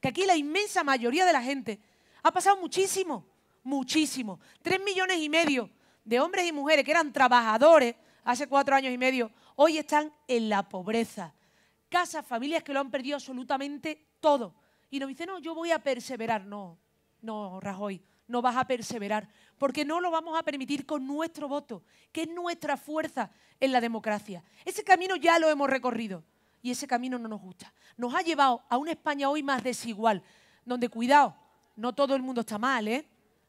que aquí la inmensa mayoría de la gente ha pasado muchísimo, muchísimo. Tres millones y medio de hombres y mujeres que eran trabajadores hace cuatro años y medio, hoy están en la pobreza. Casas, familias que lo han perdido absolutamente todo. Y nos dice, no, yo voy a perseverar. No, no, Rajoy, no vas a perseverar, porque no lo vamos a permitir con nuestro voto, que es nuestra fuerza en la democracia. Ese camino ya lo hemos recorrido y ese camino no nos gusta. Nos ha llevado a una España hoy más desigual, donde cuidado, no todo el mundo está mal, ¿eh?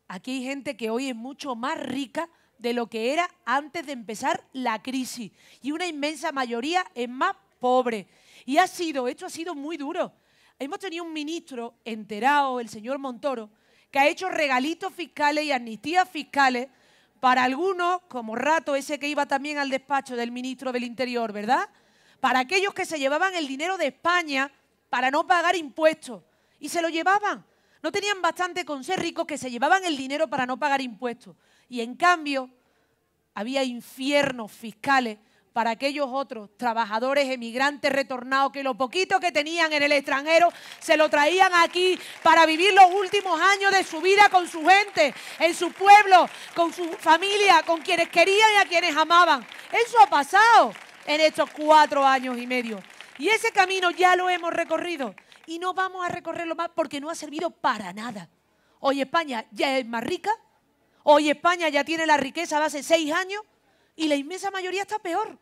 Aquí hay gente que hoy es mucho más rica de lo que era antes de empezar la crisis y una inmensa mayoría es más pobre. Y ha sido, esto ha sido muy duro. Hemos tenido un ministro enterado, el señor Montoro, que ha hecho regalitos fiscales y amnistías fiscales para algunos, como Rato, ese que iba también al despacho del ministro del Interior, ¿verdad? para aquellos que se llevaban el dinero de España para no pagar impuestos. Y se lo llevaban. No tenían bastante con ser ricos que se llevaban el dinero para no pagar impuestos. Y en cambio, había infiernos fiscales para aquellos otros trabajadores emigrantes retornados que lo poquito que tenían en el extranjero se lo traían aquí para vivir los últimos años de su vida con su gente, en su pueblo, con su familia, con quienes querían y a quienes amaban. Eso ha pasado en estos cuatro años y medio. Y ese camino ya lo hemos recorrido y no vamos a recorrerlo más porque no ha servido para nada. Hoy España ya es más rica, hoy España ya tiene la riqueza de hace seis años y la inmensa mayoría está peor.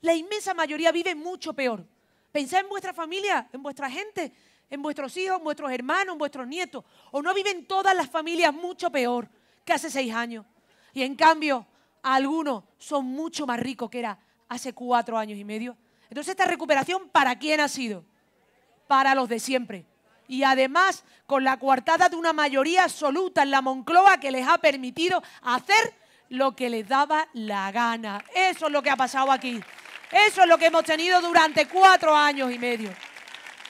La inmensa mayoría vive mucho peor. Pensad en vuestra familia, en vuestra gente, en vuestros hijos, en vuestros hermanos, en vuestros nietos. ¿O no viven todas las familias mucho peor que hace seis años? Y en cambio, algunos son mucho más ricos que era hace cuatro años y medio. Entonces, ¿esta recuperación para quién ha sido? Para los de siempre. Y además, con la coartada de una mayoría absoluta en la Moncloa que les ha permitido hacer lo que les daba la gana. Eso es lo que ha pasado aquí. Eso es lo que hemos tenido durante cuatro años y medio.